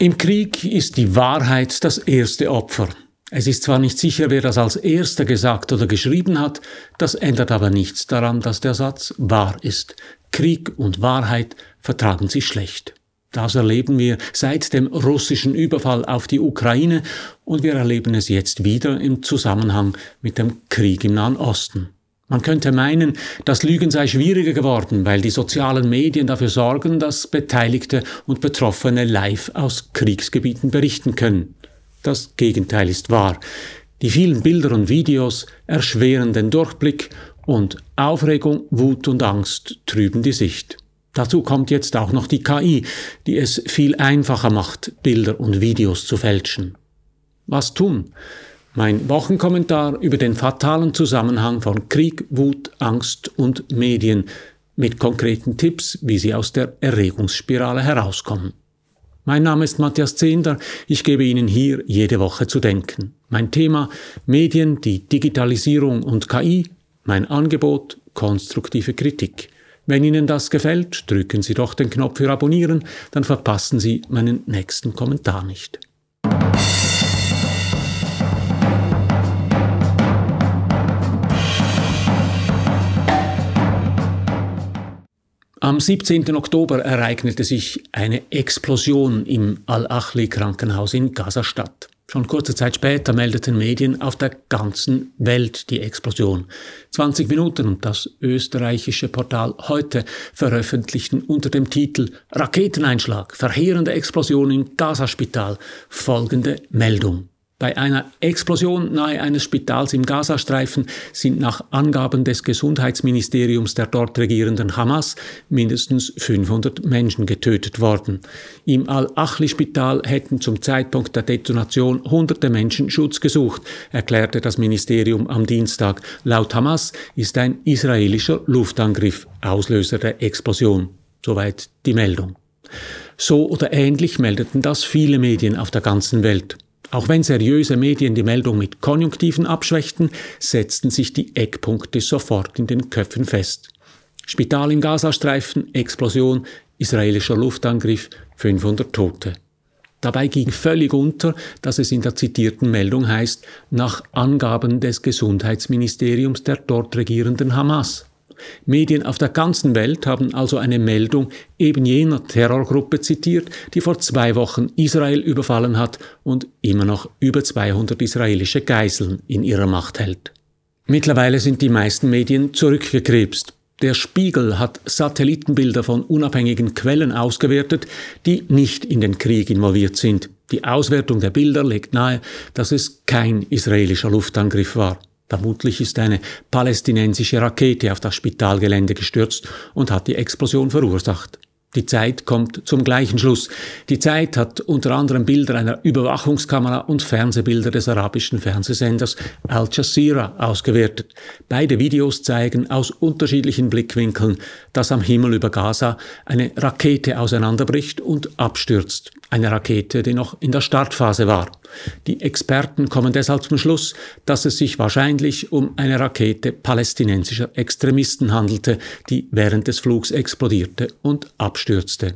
Im Krieg ist die Wahrheit das erste Opfer. Es ist zwar nicht sicher, wer das als erster gesagt oder geschrieben hat, das ändert aber nichts daran, dass der Satz wahr ist. Krieg und Wahrheit vertragen sich schlecht. Das erleben wir seit dem russischen Überfall auf die Ukraine und wir erleben es jetzt wieder im Zusammenhang mit dem Krieg im Nahen Osten. Man könnte meinen, das Lügen sei schwieriger geworden, weil die sozialen Medien dafür sorgen, dass Beteiligte und Betroffene live aus Kriegsgebieten berichten können. Das Gegenteil ist wahr. Die vielen Bilder und Videos erschweren den Durchblick und Aufregung, Wut und Angst trüben die Sicht. Dazu kommt jetzt auch noch die KI, die es viel einfacher macht, Bilder und Videos zu fälschen. Was tun? Mein Wochenkommentar über den fatalen Zusammenhang von Krieg, Wut, Angst und Medien mit konkreten Tipps, wie Sie aus der Erregungsspirale herauskommen. Mein Name ist Matthias Zehnder. Ich gebe Ihnen hier jede Woche zu denken. Mein Thema Medien, die Digitalisierung und KI. Mein Angebot konstruktive Kritik. Wenn Ihnen das gefällt, drücken Sie doch den Knopf für Abonnieren, dann verpassen Sie meinen nächsten Kommentar nicht. Am 17. Oktober ereignete sich eine Explosion im Al-Achli-Krankenhaus in Gazastadt. Schon kurze Zeit später meldeten Medien auf der ganzen Welt die Explosion. 20 Minuten und das österreichische Portal heute veröffentlichten unter dem Titel Raketeneinschlag, verheerende Explosion im Gazaspital folgende Meldung. Bei einer Explosion nahe eines Spitals im Gazastreifen sind nach Angaben des Gesundheitsministeriums der dort regierenden Hamas mindestens 500 Menschen getötet worden. Im Al-Achli-Spital hätten zum Zeitpunkt der Detonation hunderte Menschen Schutz gesucht, erklärte das Ministerium am Dienstag. Laut Hamas ist ein israelischer Luftangriff Auslöser der Explosion. Soweit die Meldung. So oder ähnlich meldeten das viele Medien auf der ganzen Welt. Auch wenn seriöse Medien die Meldung mit Konjunktiven abschwächten, setzten sich die Eckpunkte sofort in den Köpfen fest. Spital im Gazastreifen, Explosion, israelischer Luftangriff, 500 Tote. Dabei ging völlig unter, dass es in der zitierten Meldung heißt, nach Angaben des Gesundheitsministeriums der dort regierenden Hamas. Medien auf der ganzen Welt haben also eine Meldung eben jener Terrorgruppe zitiert, die vor zwei Wochen Israel überfallen hat und immer noch über 200 israelische Geiseln in ihrer Macht hält. Mittlerweile sind die meisten Medien zurückgekrebst. Der Spiegel hat Satellitenbilder von unabhängigen Quellen ausgewertet, die nicht in den Krieg involviert sind. Die Auswertung der Bilder legt nahe, dass es kein israelischer Luftangriff war. Vermutlich ist eine palästinensische Rakete auf das Spitalgelände gestürzt und hat die Explosion verursacht. Die Zeit kommt zum gleichen Schluss. Die Zeit hat unter anderem Bilder einer Überwachungskamera und Fernsehbilder des arabischen Fernsehsenders Al Jazeera ausgewertet. Beide Videos zeigen aus unterschiedlichen Blickwinkeln, dass am Himmel über Gaza eine Rakete auseinanderbricht und abstürzt eine Rakete, die noch in der Startphase war. Die Experten kommen deshalb zum Schluss, dass es sich wahrscheinlich um eine Rakete palästinensischer Extremisten handelte, die während des Flugs explodierte und abstürzte.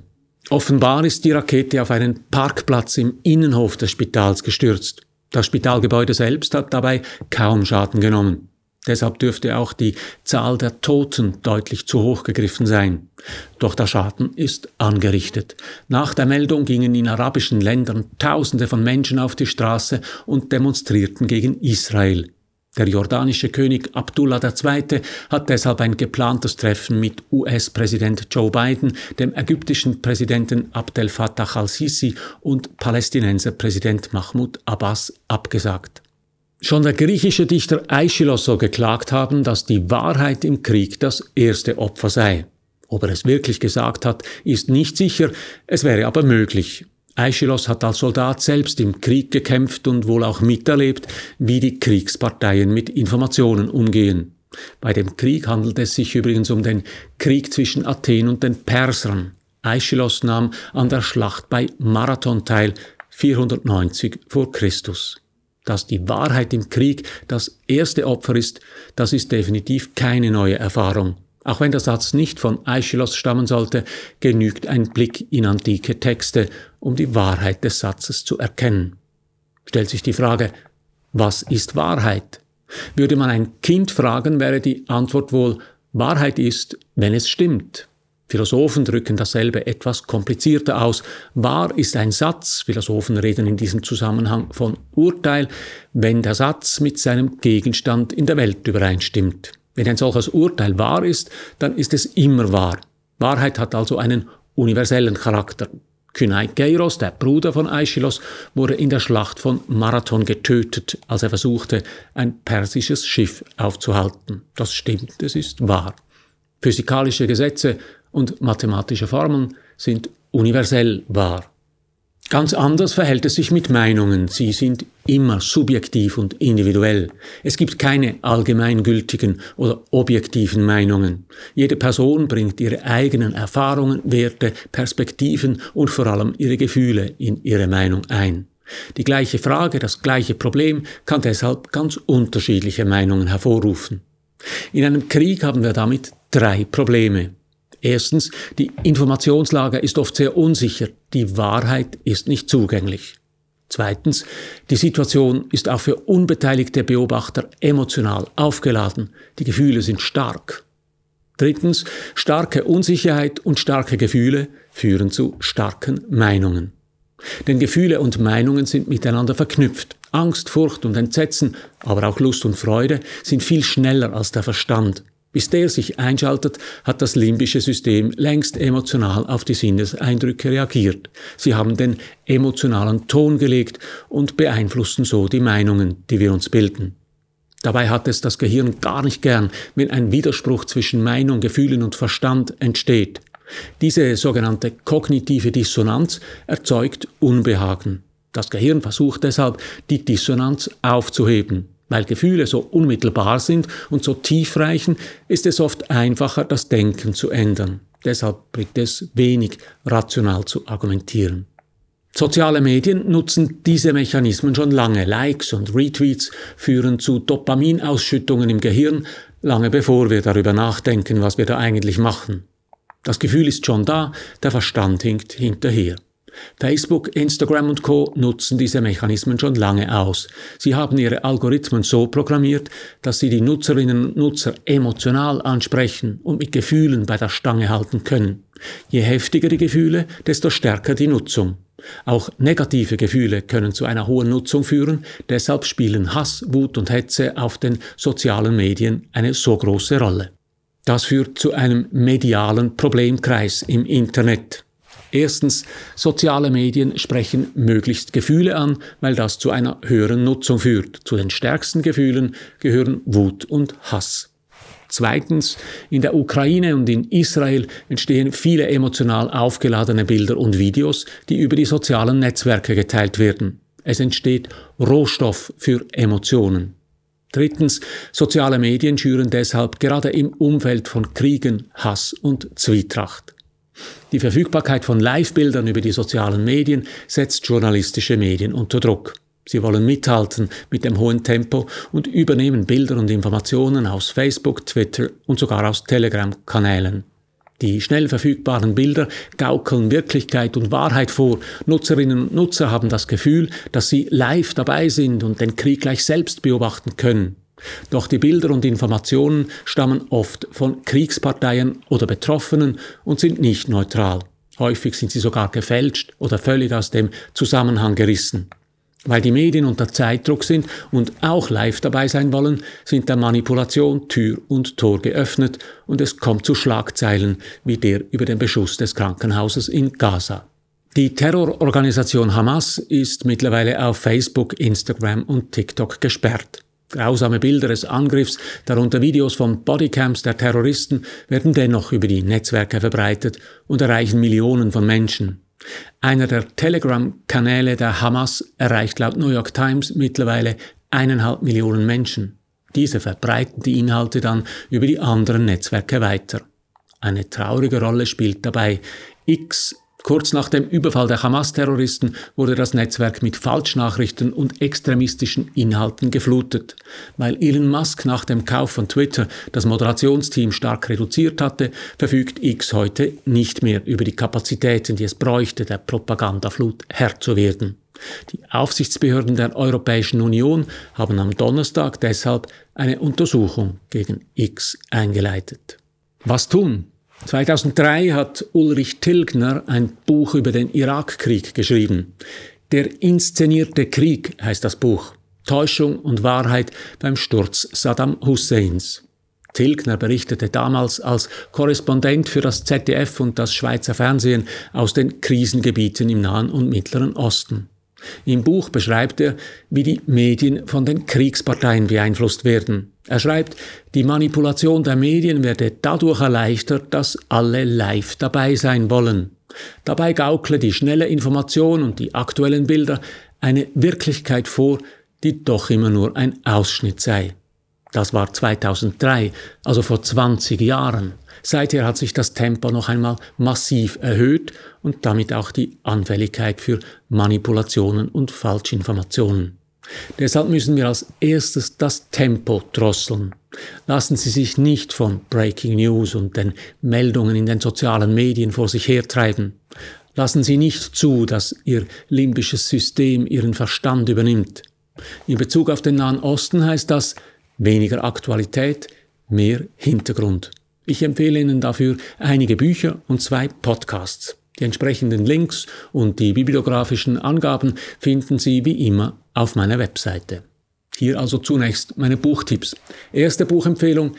Offenbar ist die Rakete auf einen Parkplatz im Innenhof des Spitals gestürzt. Das Spitalgebäude selbst hat dabei kaum Schaden genommen. Deshalb dürfte auch die Zahl der Toten deutlich zu hoch gegriffen sein. Doch der Schaden ist angerichtet. Nach der Meldung gingen in arabischen Ländern Tausende von Menschen auf die Straße und demonstrierten gegen Israel. Der jordanische König Abdullah II. hat deshalb ein geplantes Treffen mit US-Präsident Joe Biden, dem ägyptischen Präsidenten Abdel Fattah al-Sisi und Palästinenser Präsident Mahmoud Abbas abgesagt. Schon der griechische Dichter Aeschylus soll geklagt haben, dass die Wahrheit im Krieg das erste Opfer sei. Ob er es wirklich gesagt hat, ist nicht sicher, es wäre aber möglich. Aeschylus hat als Soldat selbst im Krieg gekämpft und wohl auch miterlebt, wie die Kriegsparteien mit Informationen umgehen. Bei dem Krieg handelt es sich übrigens um den Krieg zwischen Athen und den Persern. Aeschylus nahm an der Schlacht bei Marathon teil, 490 vor Christus dass die Wahrheit im Krieg das erste Opfer ist, das ist definitiv keine neue Erfahrung. Auch wenn der Satz nicht von Aeschylus stammen sollte, genügt ein Blick in antike Texte, um die Wahrheit des Satzes zu erkennen. Stellt sich die Frage, was ist Wahrheit? Würde man ein Kind fragen, wäre die Antwort wohl, Wahrheit ist, wenn es stimmt. Philosophen drücken dasselbe etwas komplizierter aus. Wahr ist ein Satz, Philosophen reden in diesem Zusammenhang von Urteil, wenn der Satz mit seinem Gegenstand in der Welt übereinstimmt. Wenn ein solches Urteil wahr ist, dann ist es immer wahr. Wahrheit hat also einen universellen Charakter. Geiros, der Bruder von Aeschylus, wurde in der Schlacht von Marathon getötet, als er versuchte, ein persisches Schiff aufzuhalten. Das stimmt, es ist wahr. Physikalische Gesetze und mathematische Formeln sind universell wahr. Ganz anders verhält es sich mit Meinungen. Sie sind immer subjektiv und individuell. Es gibt keine allgemeingültigen oder objektiven Meinungen. Jede Person bringt ihre eigenen Erfahrungen, Werte, Perspektiven und vor allem ihre Gefühle in ihre Meinung ein. Die gleiche Frage, das gleiche Problem kann deshalb ganz unterschiedliche Meinungen hervorrufen. In einem Krieg haben wir damit drei Probleme. Erstens, die Informationslage ist oft sehr unsicher. Die Wahrheit ist nicht zugänglich. Zweitens, die Situation ist auch für unbeteiligte Beobachter emotional aufgeladen. Die Gefühle sind stark. Drittens, starke Unsicherheit und starke Gefühle führen zu starken Meinungen. Denn Gefühle und Meinungen sind miteinander verknüpft. Angst, Furcht und Entsetzen, aber auch Lust und Freude sind viel schneller als der Verstand. Bis der sich einschaltet, hat das limbische System längst emotional auf die Sinneseindrücke reagiert. Sie haben den emotionalen Ton gelegt und beeinflussen so die Meinungen, die wir uns bilden. Dabei hat es das Gehirn gar nicht gern, wenn ein Widerspruch zwischen Meinung, Gefühlen und Verstand entsteht. Diese sogenannte kognitive Dissonanz erzeugt Unbehagen. Das Gehirn versucht deshalb, die Dissonanz aufzuheben. Weil Gefühle so unmittelbar sind und so tief reichen, ist es oft einfacher, das Denken zu ändern. Deshalb bringt es wenig, rational zu argumentieren. Soziale Medien nutzen diese Mechanismen schon lange. Likes und Retweets führen zu Dopaminausschüttungen im Gehirn, lange bevor wir darüber nachdenken, was wir da eigentlich machen. Das Gefühl ist schon da, der Verstand hinkt hinterher. Facebook, Instagram und Co nutzen diese Mechanismen schon lange aus. Sie haben ihre Algorithmen so programmiert, dass sie die Nutzerinnen und Nutzer emotional ansprechen und mit Gefühlen bei der Stange halten können. Je heftiger die Gefühle, desto stärker die Nutzung. Auch negative Gefühle können zu einer hohen Nutzung führen, deshalb spielen Hass, Wut und Hetze auf den sozialen Medien eine so große Rolle. Das führt zu einem medialen Problemkreis im Internet. Erstens, soziale Medien sprechen möglichst Gefühle an, weil das zu einer höheren Nutzung führt. Zu den stärksten Gefühlen gehören Wut und Hass. Zweitens, in der Ukraine und in Israel entstehen viele emotional aufgeladene Bilder und Videos, die über die sozialen Netzwerke geteilt werden. Es entsteht Rohstoff für Emotionen. Drittens, soziale Medien schüren deshalb gerade im Umfeld von Kriegen Hass und Zwietracht. Die Verfügbarkeit von Live-Bildern über die sozialen Medien setzt journalistische Medien unter Druck. Sie wollen mithalten mit dem hohen Tempo und übernehmen Bilder und Informationen aus Facebook, Twitter und sogar aus Telegram-Kanälen. Die schnell verfügbaren Bilder gaukeln Wirklichkeit und Wahrheit vor. Nutzerinnen und Nutzer haben das Gefühl, dass sie live dabei sind und den Krieg gleich selbst beobachten können. Doch die Bilder und Informationen stammen oft von Kriegsparteien oder Betroffenen und sind nicht neutral. Häufig sind sie sogar gefälscht oder völlig aus dem Zusammenhang gerissen. Weil die Medien unter Zeitdruck sind und auch live dabei sein wollen, sind der Manipulation Tür und Tor geöffnet und es kommt zu Schlagzeilen wie der über den Beschuss des Krankenhauses in Gaza. Die Terrororganisation Hamas ist mittlerweile auf Facebook, Instagram und TikTok gesperrt. Grausame Bilder des Angriffs, darunter Videos von Bodycams der Terroristen, werden dennoch über die Netzwerke verbreitet und erreichen Millionen von Menschen. Einer der Telegram-Kanäle der Hamas erreicht laut New York Times mittlerweile eineinhalb Millionen Menschen. Diese verbreiten die Inhalte dann über die anderen Netzwerke weiter. Eine traurige Rolle spielt dabei X Kurz nach dem Überfall der Hamas-Terroristen wurde das Netzwerk mit Falschnachrichten und extremistischen Inhalten geflutet. Weil Elon Musk nach dem Kauf von Twitter das Moderationsteam stark reduziert hatte, verfügt X heute nicht mehr über die Kapazitäten, die es bräuchte, der Propagandaflut Herr zu werden. Die Aufsichtsbehörden der Europäischen Union haben am Donnerstag deshalb eine Untersuchung gegen X eingeleitet. Was tun? 2003 hat Ulrich Tilgner ein Buch über den Irakkrieg geschrieben. Der inszenierte Krieg heißt das Buch. Täuschung und Wahrheit beim Sturz Saddam Husseins. Tilgner berichtete damals als Korrespondent für das ZDF und das Schweizer Fernsehen aus den Krisengebieten im Nahen und Mittleren Osten. Im Buch beschreibt er, wie die Medien von den Kriegsparteien beeinflusst werden. Er schreibt, die Manipulation der Medien werde dadurch erleichtert, dass alle live dabei sein wollen. Dabei gaukle die schnelle Information und die aktuellen Bilder eine Wirklichkeit vor, die doch immer nur ein Ausschnitt sei. Das war 2003, also vor 20 Jahren. Seither hat sich das Tempo noch einmal massiv erhöht und damit auch die Anfälligkeit für Manipulationen und Falschinformationen. Deshalb müssen wir als erstes das Tempo drosseln. Lassen Sie sich nicht von Breaking News und den Meldungen in den sozialen Medien vor sich hertreiben. Lassen Sie nicht zu, dass Ihr limbisches System Ihren Verstand übernimmt. In Bezug auf den Nahen Osten heißt das weniger Aktualität, mehr Hintergrund. Ich empfehle Ihnen dafür einige Bücher und zwei Podcasts. Die entsprechenden Links und die bibliografischen Angaben finden Sie wie immer auf meiner Webseite. Hier also zunächst meine Buchtipps. Erste Buchempfehlung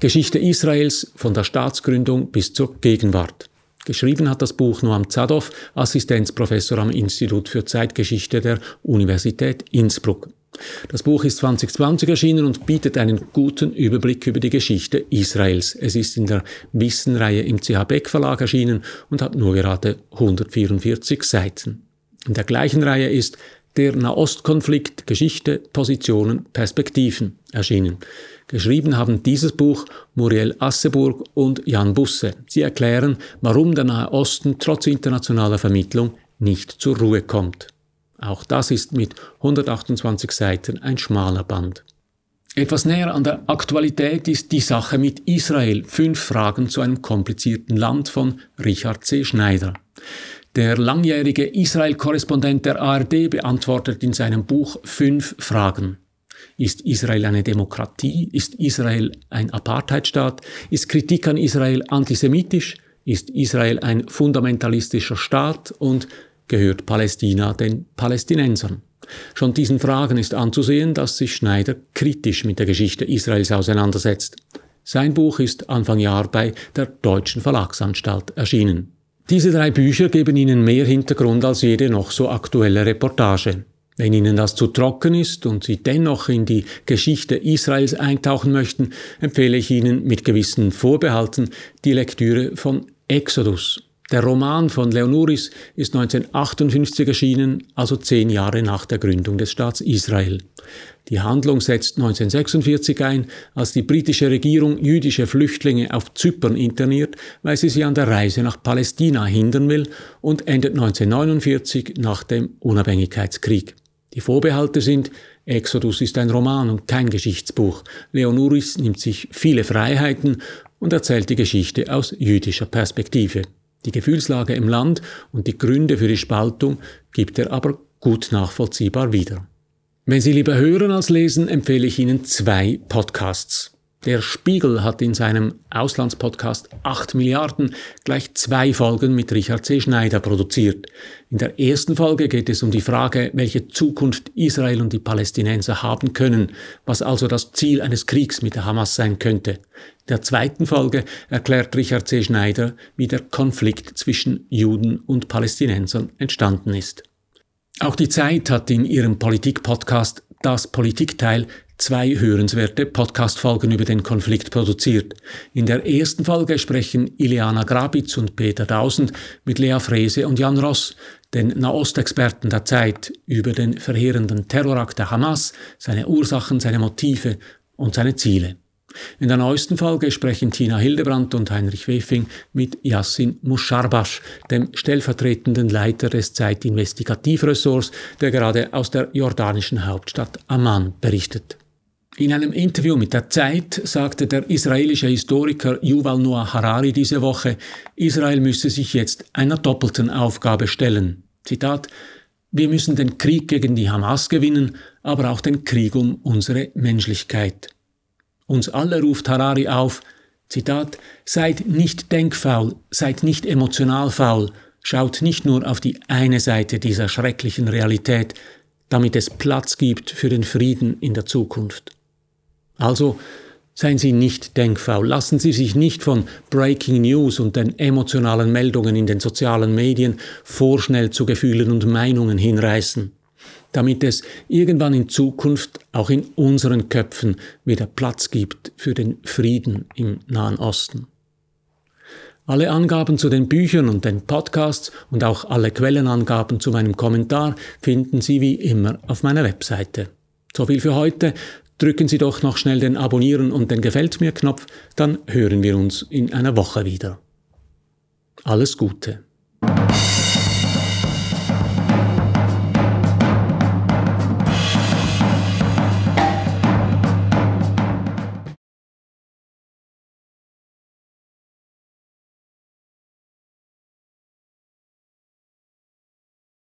Geschichte Israels von der Staatsgründung bis zur Gegenwart. Geschrieben hat das Buch Noam Zadov, Assistenzprofessor am Institut für Zeitgeschichte der Universität Innsbruck. Das Buch ist 2020 erschienen und bietet einen guten Überblick über die Geschichte Israels. Es ist in der Wissenreihe im CH Beck Verlag erschienen und hat nur gerade 144 Seiten. In der gleichen Reihe ist der Nahostkonflikt Geschichte, Positionen, Perspektiven erschienen. Geschrieben haben dieses Buch Muriel Asseburg und Jan Busse. Sie erklären, warum der Nahe Osten trotz internationaler Vermittlung nicht zur Ruhe kommt. Auch das ist mit 128 Seiten ein schmaler Band. Etwas näher an der Aktualität ist die Sache mit Israel. Fünf Fragen zu einem komplizierten Land von Richard C. Schneider. Der langjährige Israel-Korrespondent der ARD beantwortet in seinem Buch fünf Fragen. Ist Israel eine Demokratie? Ist Israel ein Apartheidstaat? Ist Kritik an Israel antisemitisch? Ist Israel ein fundamentalistischer Staat? Und gehört Palästina den Palästinensern. Schon diesen Fragen ist anzusehen, dass sich Schneider kritisch mit der Geschichte Israels auseinandersetzt. Sein Buch ist Anfang Jahr bei der Deutschen Verlagsanstalt erschienen. Diese drei Bücher geben Ihnen mehr Hintergrund als jede noch so aktuelle Reportage. Wenn Ihnen das zu trocken ist und Sie dennoch in die Geschichte Israels eintauchen möchten, empfehle ich Ihnen mit gewissen Vorbehalten die Lektüre von Exodus der Roman von Leonoris ist 1958 erschienen, also zehn Jahre nach der Gründung des Staats Israel. Die Handlung setzt 1946 ein, als die britische Regierung jüdische Flüchtlinge auf Zypern interniert, weil sie sie an der Reise nach Palästina hindern will und endet 1949 nach dem Unabhängigkeitskrieg. Die Vorbehalte sind, Exodus ist ein Roman und kein Geschichtsbuch. Leonoris nimmt sich viele Freiheiten und erzählt die Geschichte aus jüdischer Perspektive. Die Gefühlslage im Land und die Gründe für die Spaltung gibt er aber gut nachvollziehbar wieder. Wenn Sie lieber hören als lesen, empfehle ich Ihnen zwei Podcasts. Der Spiegel hat in seinem Auslandspodcast 8 Milliarden gleich zwei Folgen mit Richard C. Schneider produziert. In der ersten Folge geht es um die Frage, welche Zukunft Israel und die Palästinenser haben können, was also das Ziel eines Kriegs mit der Hamas sein könnte. In der zweiten Folge erklärt Richard C. Schneider, wie der Konflikt zwischen Juden und Palästinensern entstanden ist. Auch die Zeit hat in ihrem Politikpodcast das Politikteil zwei hörenswerte Podcast-Folgen über den Konflikt produziert. In der ersten Folge sprechen Ileana Grabitz und Peter Dausend mit Lea Frese und Jan Ross, den Nahostexperten der Zeit, über den verheerenden Terrorakt der Hamas, seine Ursachen, seine Motive und seine Ziele. In der neuesten Folge sprechen Tina Hildebrandt und Heinrich Wefing mit Yassin Musharbash, dem stellvertretenden Leiter des Zeitinvestigativressorts, der gerade aus der jordanischen Hauptstadt Amman berichtet. In einem Interview mit der Zeit sagte der israelische Historiker Yuval Noah Harari diese Woche, Israel müsse sich jetzt einer doppelten Aufgabe stellen. Zitat, wir müssen den Krieg gegen die Hamas gewinnen, aber auch den Krieg um unsere Menschlichkeit. Uns alle ruft Harari auf, Zitat, seid nicht denkfaul, seid nicht emotional faul, schaut nicht nur auf die eine Seite dieser schrecklichen Realität, damit es Platz gibt für den Frieden in der Zukunft. Also seien Sie nicht denkfaul, lassen Sie sich nicht von Breaking News und den emotionalen Meldungen in den sozialen Medien vorschnell zu Gefühlen und Meinungen hinreißen, damit es irgendwann in Zukunft auch in unseren Köpfen wieder Platz gibt für den Frieden im Nahen Osten. Alle Angaben zu den Büchern und den Podcasts und auch alle Quellenangaben zu meinem Kommentar finden Sie wie immer auf meiner Webseite. So viel für heute. Drücken Sie doch noch schnell den Abonnieren und den Gefällt mir Knopf, dann hören wir uns in einer Woche wieder. Alles Gute!